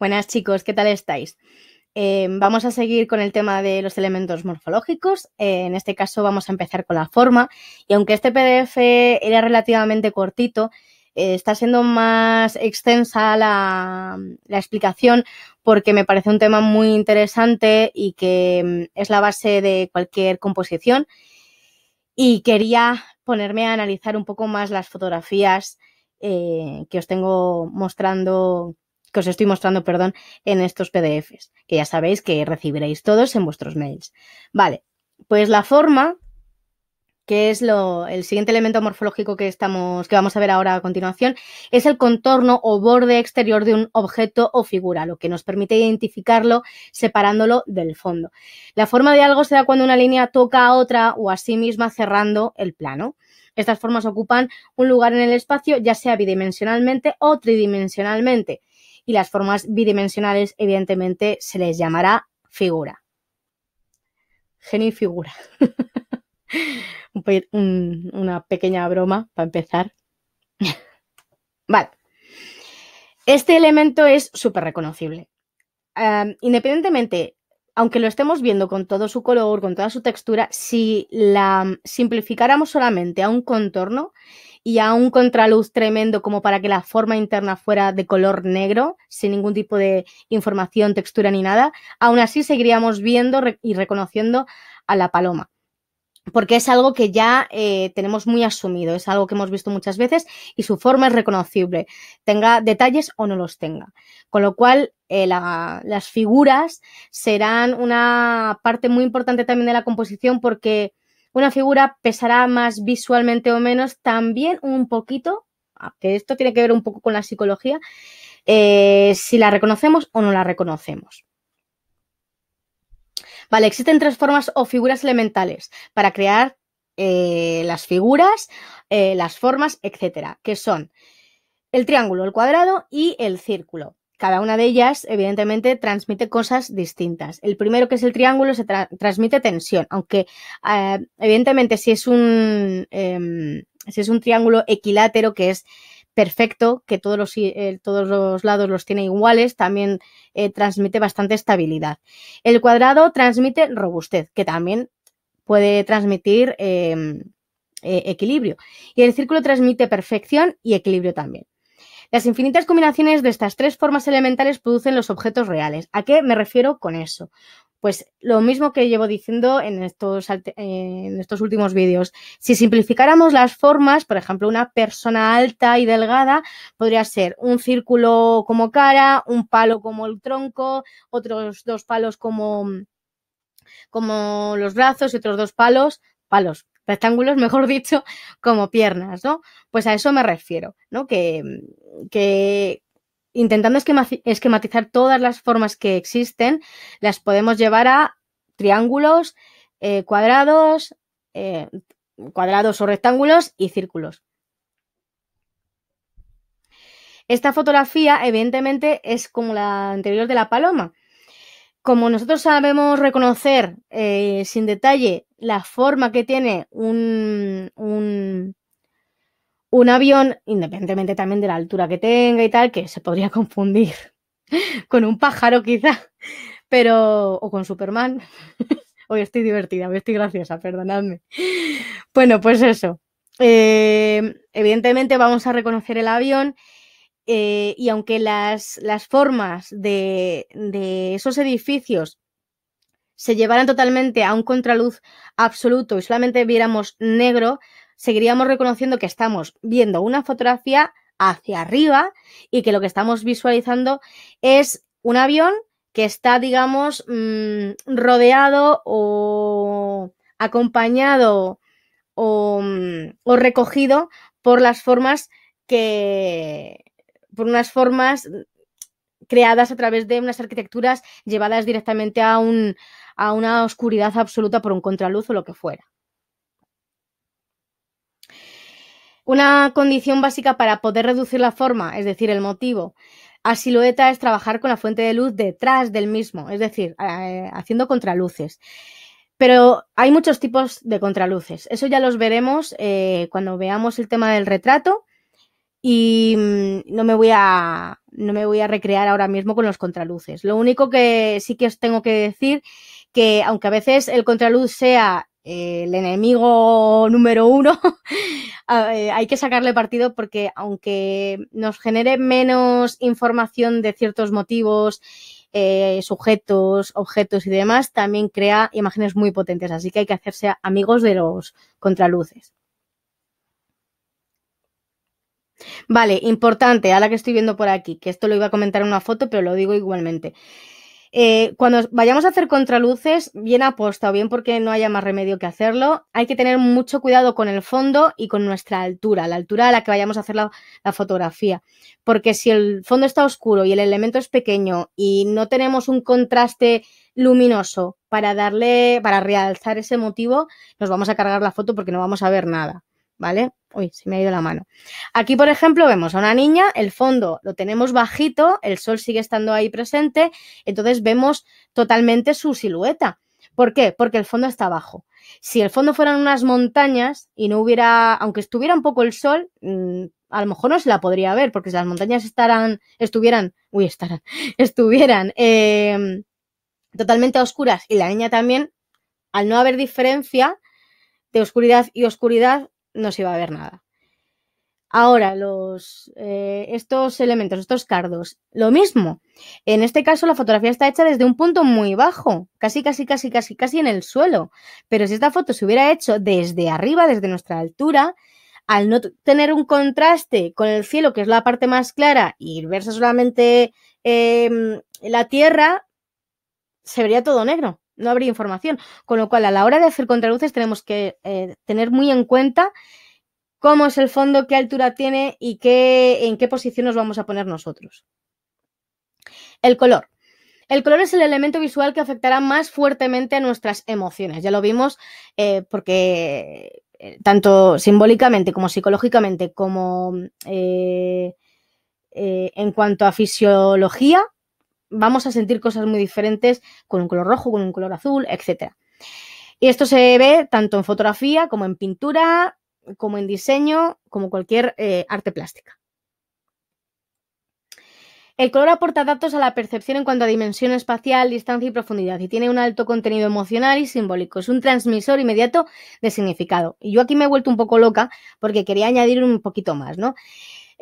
Buenas chicos, ¿qué tal estáis? Em, vamos a seguir con el tema de los elementos morfológicos. Eh, en este caso vamos a empezar con la forma. Y aunque este PDF era relativamente cortito, eh, está siendo más extensa la, la, explicación porque me parece un tema muy interesante y que em, es la base de cualquier composición. Y quería ponerme a analizar un poco más las fotografías eh, que os tengo mostrando que os estoy mostrando, perdón, en estos PDFs, que ya sabéis que recibiréis todos en vuestros mails. Vale, pues la forma, que es lo, el siguiente elemento morfológico que, estamos, que vamos a ver ahora a continuación, es el contorno o borde exterior de un objeto o figura, lo que nos permite identificarlo separándolo del fondo. La forma de algo se cuando una línea toca a otra o a sí misma cerrando el plano. Estas formas ocupan un lugar en el espacio, ya sea bidimensionalmente o tridimensionalmente y las formas bidimensionales evidentemente se les llamará figura. Genio figura. una pequeña broma para empezar. vale. Este elemento es súper reconocible. independientemente aunque lo estemos viendo con todo su color, con toda su textura, si la simplificáramos solamente a un contorno y a un contraluz tremendo como para que la forma interna fuera de color negro, sin ningún tipo de información, textura ni nada, aún así seguiríamos viendo y reconociendo a la paloma porque es algo que ya eh, tenemos muy asumido, es algo que hemos visto muchas veces y su forma es reconocible, tenga detalles o no los tenga. Con lo cual, eh, las figuras serán una parte muy importante también de la composición porque una figura pesará más visualmente o menos, también un poquito, ah, que esto tiene que ver un poco con la psicología, eh, si la reconocemos o no la reconocemos. Vale, existen tres formas o figuras elementales para crear eh, las figuras, las formas, etcétera, que son el triángulo, el cuadrado y el círculo. Cada una de ellas, evidentemente, transmite cosas distintas. El primero, que es el triángulo, se transmite tensión, aunque eh, evidentemente si es, un, em, si es un triángulo equilátero, que es perfecto, que todos los, eh, todos los lados los tiene iguales, también eh, transmite bastante estabilidad. El cuadrado transmite robustez, que también puede transmitir em, equilibrio. Y el círculo transmite perfección y equilibrio también. Las infinitas combinaciones de estas tres formas elementales producen los objetos reales. ¿A qué me refiero con eso? Pues lo mismo que llevo diciendo en estos, últimos vídeos. Si simplificáramos las formas, por ejemplo, una persona alta y delgada podría ser un círculo como cara, un palo como el tronco, otros dos palos como, como los brazos y otros dos palos, palos, rectángulos, mejor dicho, como piernas, ¿no? Pues a eso me refiero, ¿no? Que, intentando esquematizar todas las formas que existen, las podemos llevar a triángulos, eh, cuadrados, eh, cuadrados o rectángulos y círculos. Esta fotografía, evidentemente, es como la anterior de la paloma. Como nosotros sabemos reconocer eh, sin detalle la forma que tiene un, avión, independientemente también de la altura que tenga y tal, que se podría confundir con un pájaro quizá, pero o con Superman. hoy estoy divertida, hoy estoy graciosa, perdonadme. Bueno, pues eso. Eh, evidentemente vamos a reconocer el avión eh, y aunque las, formas de, de, esos edificios se llevaran totalmente a un contraluz absoluto y solamente viéramos negro, seguiríamos reconociendo que estamos viendo una fotografía hacia arriba y que lo que estamos visualizando es un avión que está, digamos, mm, rodeado o acompañado o, mm, o, recogido por las formas que, por unas formas creadas a través de unas arquitecturas llevadas directamente a un, a una oscuridad absoluta por un contraluz o lo que fuera. Una condición básica para poder reducir la forma, es decir, el motivo, a silueta es trabajar con la fuente de luz detrás del mismo, es decir, eh, haciendo contraluces. Pero hay muchos tipos de contraluces. Eso ya los veremos eh, cuando veamos el tema del retrato y mm, no, me voy a, no me voy a recrear ahora mismo con los contraluces. Lo único que sí que os tengo que decir que aunque a veces el contraluz sea eh, el enemigo número uno, eh, hay que sacarle partido porque aunque nos genere menos información de ciertos motivos, eh, sujetos, objetos y demás, también crea imágenes muy potentes. Así que hay que hacerse amigos de los contraluces. Vale, importante, ahora que estoy viendo por aquí, que esto lo iba a comentar en una foto, pero lo digo igualmente. Eh, cuando vayamos a hacer contraluces, bien aposta o bien porque no haya más remedio que hacerlo, hay que tener mucho cuidado con el fondo y con nuestra altura, la altura a la que vayamos a hacer la, la fotografía. Porque si el fondo está oscuro y el elemento es pequeño y no tenemos un contraste luminoso para darle, para realzar ese motivo, nos vamos a cargar la foto porque no vamos a ver nada. ¿vale? Uy, se me ha ido la mano. Aquí, por ejemplo, vemos a una niña, el fondo lo tenemos bajito, el sol sigue estando ahí presente, entonces vemos totalmente su silueta. ¿Por qué? Porque el fondo está abajo. Si el fondo fueran unas montañas y no hubiera, aunque estuviera un poco el sol, mm, a lo mejor no se la podría ver, porque si las montañas estarán, estuvieran, uy, estarán, estuvieran em, totalmente oscuras y la niña también, al no haber diferencia de oscuridad y oscuridad, no se iba a ver nada. Ahora, los, eh, estos elementos, estos cardos, lo mismo. En este caso, la fotografía está hecha desde un punto muy bajo, casi, casi, casi, casi, casi en el suelo. Pero si esta foto se hubiera hecho desde arriba, desde nuestra altura, al no tener un contraste con el cielo, que es la parte más clara, y verse solamente em, la tierra, se vería todo negro no habría información. Con lo cual, a la hora de hacer contraluces tenemos que eh, tener muy en cuenta cómo es el fondo, qué altura tiene y qué, en qué posición nos vamos a poner nosotros. El color. El color es el elemento visual que afectará más fuertemente a nuestras emociones. Ya lo vimos eh, porque eh, tanto simbólicamente como psicológicamente como en cuanto a fisiología, vamos a sentir cosas muy diferentes con un color rojo, con un color azul, etc. Y esto se ve tanto en fotografía como en pintura, como en diseño, como cualquier eh, arte plástica. El color aporta datos a la percepción en cuanto a dimensión espacial, distancia y profundidad y tiene un alto contenido emocional y simbólico. Es un transmisor inmediato de significado. Y yo aquí me he vuelto un poco loca porque quería añadir un poquito más, ¿no?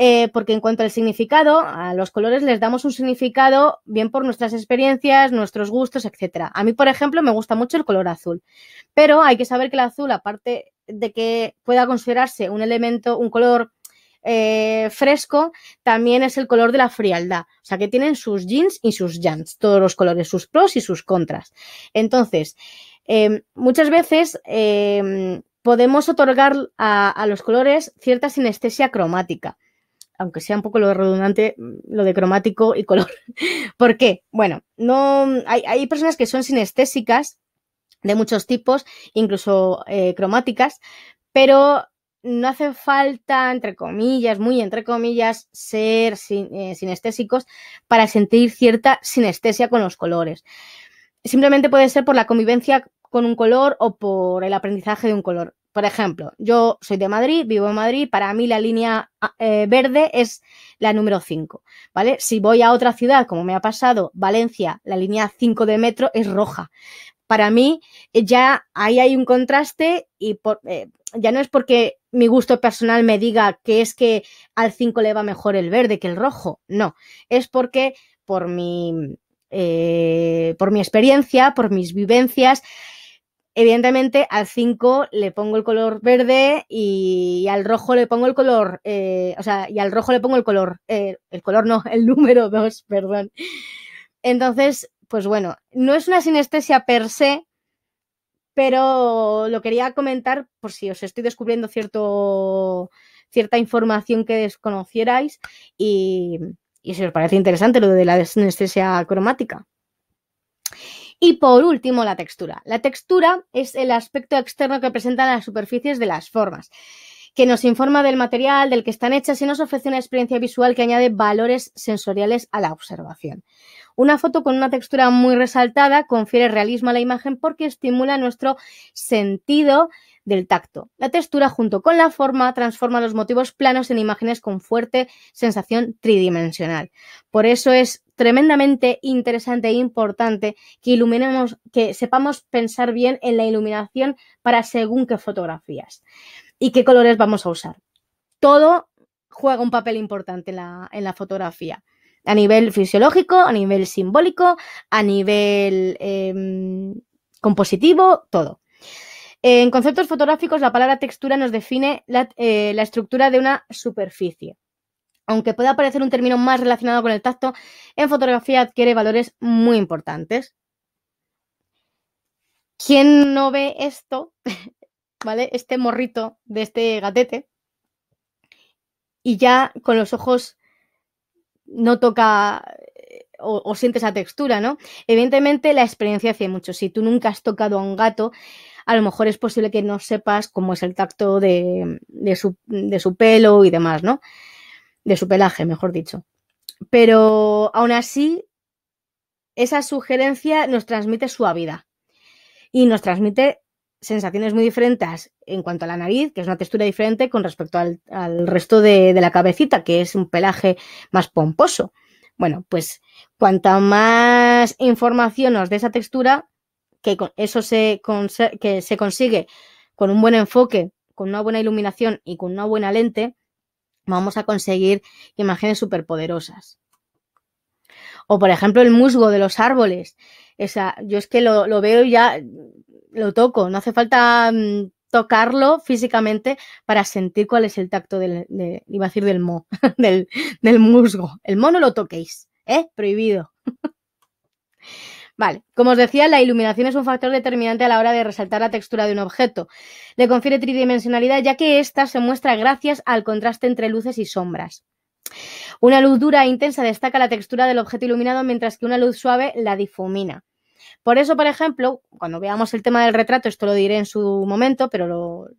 Eh, porque en cuanto al significado, a los colores les damos un significado bien por nuestras experiencias, nuestros gustos, etc. A mí, por ejemplo, me gusta mucho el color azul, pero hay que saber que el azul, aparte de que pueda considerarse un elemento, un color eh, fresco, también es el color de la frialdad. O sea, que tienen sus jeans y sus jans, todos los colores, sus pros y sus contras. Entonces, em, muchas veces em, podemos otorgar a, los colores cierta sinestesia cromática aunque sea un poco lo redundante, mm, lo de cromático y color. ¿Por qué? Bueno, no hay, personas que son sinestésicas de muchos tipos, incluso eh, cromáticas, pero no hace falta, entre comillas, muy entre comillas, ser eh, sinestésicos para sentir cierta sinestesia con los colores. Simplemente puede ser por la convivencia con un color o por el aprendizaje de un color por ejemplo, yo soy de Madrid, vivo en Madrid, para mí la línea ah, eh, verde es la número 5, ¿vale? Si voy a otra ciudad, como me ha pasado, Valencia, la línea 5 de metro es roja. Para mí eh, ya ahí hay un contraste y eh, ya no es porque mi gusto personal me diga que es que al 5 le va mejor el verde que el rojo, no, es porque por mi, por mi experiencia, por mis vivencias, Evidentemente al 5 le pongo el color verde y al rojo le pongo el color, eh, o sea, y al rojo le pongo el color, eh, el color no, el número 2, perdón. Entonces, pues bueno, no es una sinestesia per se, pero lo quería comentar por si os estoy descubriendo cierto, cierta información que desconocierais y si os parece interesante lo de la sinestesia cromática. Y por último, la textura. La textura es el aspecto externo que presentan las superficies de las formas que nos informa del material del que están hechas y nos ofrece una experiencia visual que añade valores sensoriales a la observación. Una foto con una textura muy resaltada confiere realismo a la imagen porque estimula nuestro sentido del tacto. La textura junto con la forma transforma los motivos planos en imágenes con fuerte sensación tridimensional. Por eso es tremendamente interesante e importante que iluminemos, que sepamos pensar bien en la iluminación para según qué fotografías y qué colores vamos a usar. Todo juega un papel importante en la, fotografía a nivel fisiológico, a nivel simbólico, a nivel em, compositivo, todo. En conceptos fotográficos, la palabra textura nos define eh, la, estructura de una superficie. Aunque pueda parecer un término más relacionado con el tacto, en fotografía adquiere valores muy importantes. ¿Quién no ve esto? ¿Vale? Este morrito de este gatete. Y ya con los ojos no toca eh, o, o, siente esa textura, ¿no? Evidentemente la experiencia hace mucho. Si tú nunca has tocado a un gato, a lo mejor es posible que no sepas cómo es el tacto de, su, pelo y demás, ¿no? De su pelaje, mejor dicho. Pero aún así, esa sugerencia nos transmite suavidad y nos transmite sensaciones muy diferentes en cuanto a la nariz, que es una textura diferente con respecto al, resto de, de, la cabecita, que es un pelaje más pomposo. Bueno, pues cuanta más información nos dé esa textura, que con eso se, que se consigue con un buen enfoque, con una buena iluminación y con una buena lente, vamos a conseguir imágenes superpoderosas. O por ejemplo el musgo de los árboles. Esa, yo es que lo, veo y ya, lo toco. No hace falta mm, tocarlo físicamente para sentir cuál es el tacto del, iba del mo, del, del musgo. El mono no lo toquéis, ¿eh? Prohibido. Vale, como os decía, la iluminación es un factor determinante a la hora de resaltar la textura de un objeto. Le confiere tridimensionalidad ya que ésta se muestra gracias al contraste entre luces y sombras. Una luz dura e intensa destaca la textura del objeto iluminado mientras que una luz suave la difumina. Por eso, por ejemplo, cuando veamos el tema del retrato, esto lo diré en su momento, pero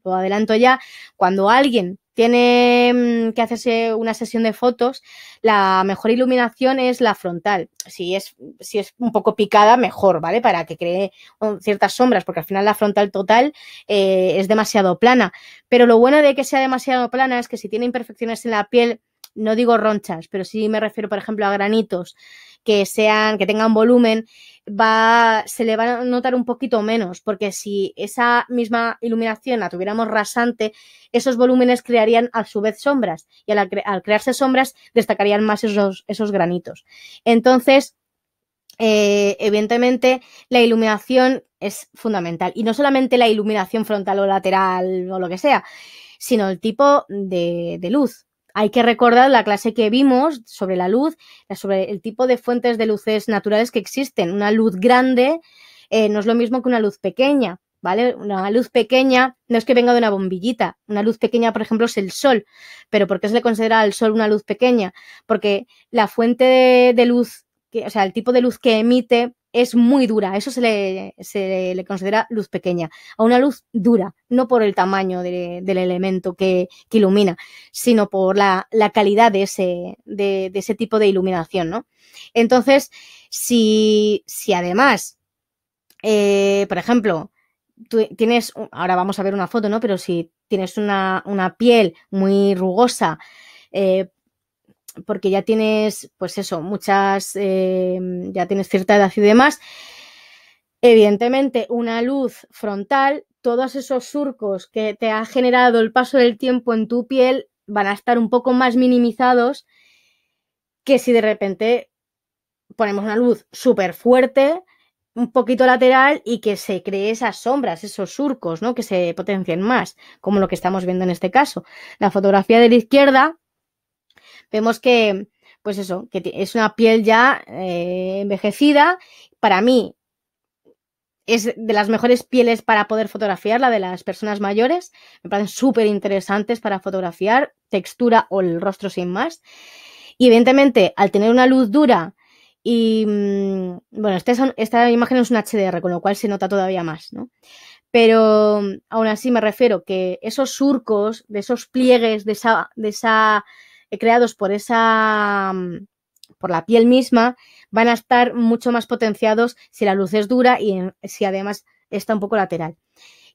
lo, adelanto ya, cuando alguien tiene mm, que hacerse una sesión de fotos, la mejor iluminación es la frontal. Si es, si es un poco picada, mejor, ¿vale? Para que cree um, ciertas sombras, porque al final la frontal total eh, es demasiado plana. Pero lo bueno de que sea demasiado plana es que si tiene imperfecciones en la piel, no digo ronchas, pero sí me refiero, por ejemplo, a granitos que sean, que tengan volumen, va, se le va a notar un poquito menos, porque si esa misma iluminación la tuviéramos rasante, esos volúmenes crearían a su vez sombras, y al, crearse sombras destacarían más esos, esos granitos. Entonces, eh, evidentemente, la iluminación es fundamental, y no solamente la iluminación frontal o lateral o lo que sea, sino el tipo de luz hay que recordar la clase que vimos sobre la luz, sobre el tipo de fuentes de luces naturales que existen. Una luz grande eh, no es lo mismo que una luz pequeña, ¿vale? Una luz pequeña no es que venga de una bombillita. Una luz pequeña, por ejemplo, es el sol. ¿Pero por qué se le considera al sol una luz pequeña? Porque la fuente de, luz, que, o sea, el tipo de luz que emite es muy dura, eso se le, considera luz pequeña, a una luz dura, no por el tamaño del elemento que, ilumina, sino por la, calidad de ese, de, ese, tipo de iluminación, ¿no? Entonces, si, además, eh, por ejemplo, tú tienes, ahora vamos a ver una foto, ¿no? Pero si tienes una, una piel muy rugosa, eh, porque ya tienes, pues eso, muchas, eh, ya tienes cierta edad y demás. Evidentemente, una luz frontal, todos esos surcos que te ha generado el paso del tiempo en tu piel van a estar un poco más minimizados que si de repente ponemos una luz súper fuerte, un poquito lateral y que se cree esas sombras, esos surcos, ¿no? Que se potencien más, como lo que estamos viendo en este caso. La fotografía de la izquierda vemos que, pues eso, que es una piel ya eh, envejecida. Para mí es de las mejores pieles para poder fotografiar, la de las personas mayores. Me parecen súper interesantes para fotografiar, textura o el rostro sin más. Y evidentemente, al tener una luz dura y, mm, bueno, esta, esta imagen es un HDR, con lo cual se nota todavía más, ¿no? Pero aún así me refiero que esos surcos, de esos pliegues, de de esa eh, creados por esa mm, por la piel misma, van a estar mucho más potenciados si la luz es dura y si además está un poco lateral.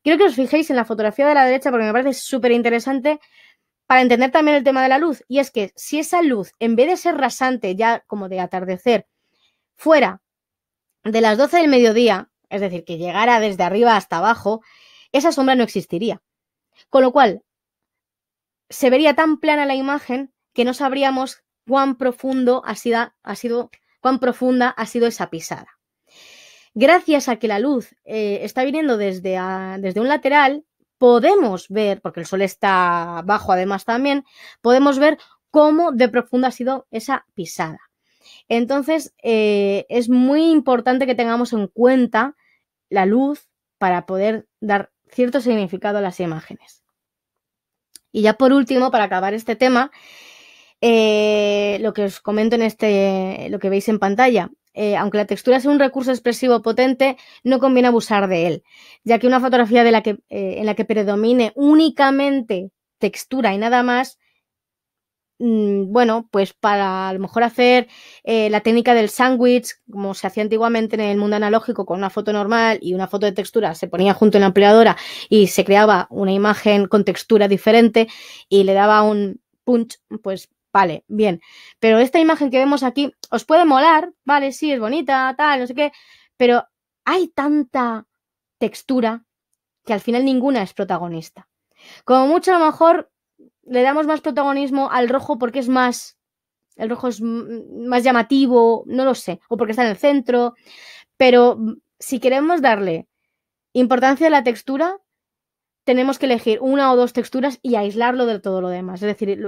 Quiero que os fijéis en la fotografía de la derecha porque me parece súper interesante para entender también el tema de la luz. Y es que si esa luz, en vez de ser rasante, ya como de atardecer, fuera de las 12 del mediodía, es decir, que llegara desde arriba hasta abajo, esa sombra no existiría. Con lo cual, se vería tan plana la imagen que no sabríamos cuán ha sido, ha sido, cuán profunda ha sido esa pisada. Gracias a que la luz eh, está viniendo desde, desde un lateral, podemos ver, porque el sol está bajo además también, podemos ver cómo de profunda ha sido esa pisada. Entonces, eh, es muy importante que tengamos en cuenta la luz para poder dar cierto significado a las imágenes. Y ya por último, para acabar este tema, eh, lo que os comento en este, lo que veis en pantalla. Eh, aunque la textura sea un recurso expresivo potente, no conviene abusar de él, ya que una fotografía de la que, eh, en la que predomine únicamente textura y nada más, mm, bueno, pues para a lo mejor hacer la técnica del sándwich, como se hacía antiguamente en el mundo analógico con una foto normal y una foto de textura, se ponía junto en la ampliadora y se creaba una imagen con textura diferente y le daba un punch, pues Vale, bien. Pero esta imagen que vemos aquí os puede molar, vale, sí, es bonita, tal, no sé qué, pero hay tanta textura que al final ninguna es protagonista. Como mucho a lo mejor le damos más protagonismo al rojo porque es más, el rojo es más llamativo, no lo sé, o porque está en el centro, pero mm, si queremos darle importancia a la textura, tenemos que elegir una o dos texturas y aislarlo de todo lo demás. Es decir,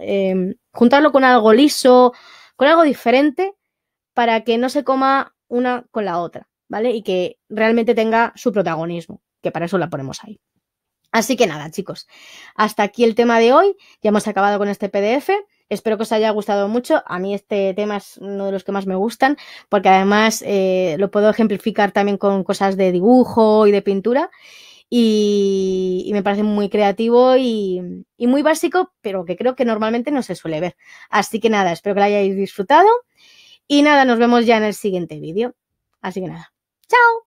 em, juntarlo con algo liso, con algo diferente, para que no se coma una con la otra, ¿vale? Y que realmente tenga su protagonismo, que para eso la ponemos ahí. Así que nada, chicos, hasta aquí el tema de hoy. Ya hemos acabado con este PDF. Espero que os haya gustado mucho. A mí este tema es uno de los que más me gustan, porque además eh, lo puedo ejemplificar también con cosas de dibujo y de pintura y, me parece muy creativo y, y, muy básico, pero que creo que normalmente no se suele ver. Así que nada, espero que lo hayáis disfrutado y nada, nos vemos ya en el siguiente vídeo. Así que nada, chao.